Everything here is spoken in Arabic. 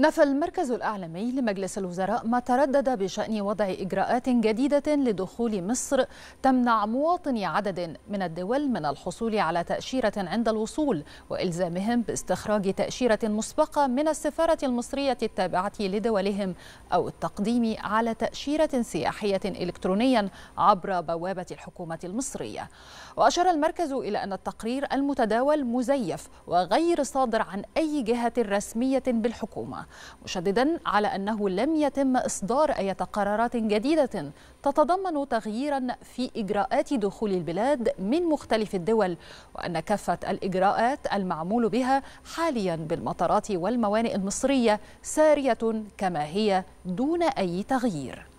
نفى المركز الاعلامي لمجلس الوزراء ما تردد بشأن وضع إجراءات جديدة لدخول مصر تمنع مواطني عدد من الدول من الحصول على تأشيرة عند الوصول وإلزامهم باستخراج تأشيرة مسبقة من السفارة المصرية التابعة لدولهم أو التقديم على تأشيرة سياحية إلكترونيا عبر بوابة الحكومة المصرية وأشار المركز إلى أن التقرير المتداول مزيف وغير صادر عن أي جهة رسمية بالحكومة مشددا على أنه لم يتم إصدار أي قرارات جديدة تتضمن تغييرا في إجراءات دخول البلاد من مختلف الدول وأن كافة الإجراءات المعمول بها حاليا بالمطارات والموانئ المصرية سارية كما هي دون أي تغيير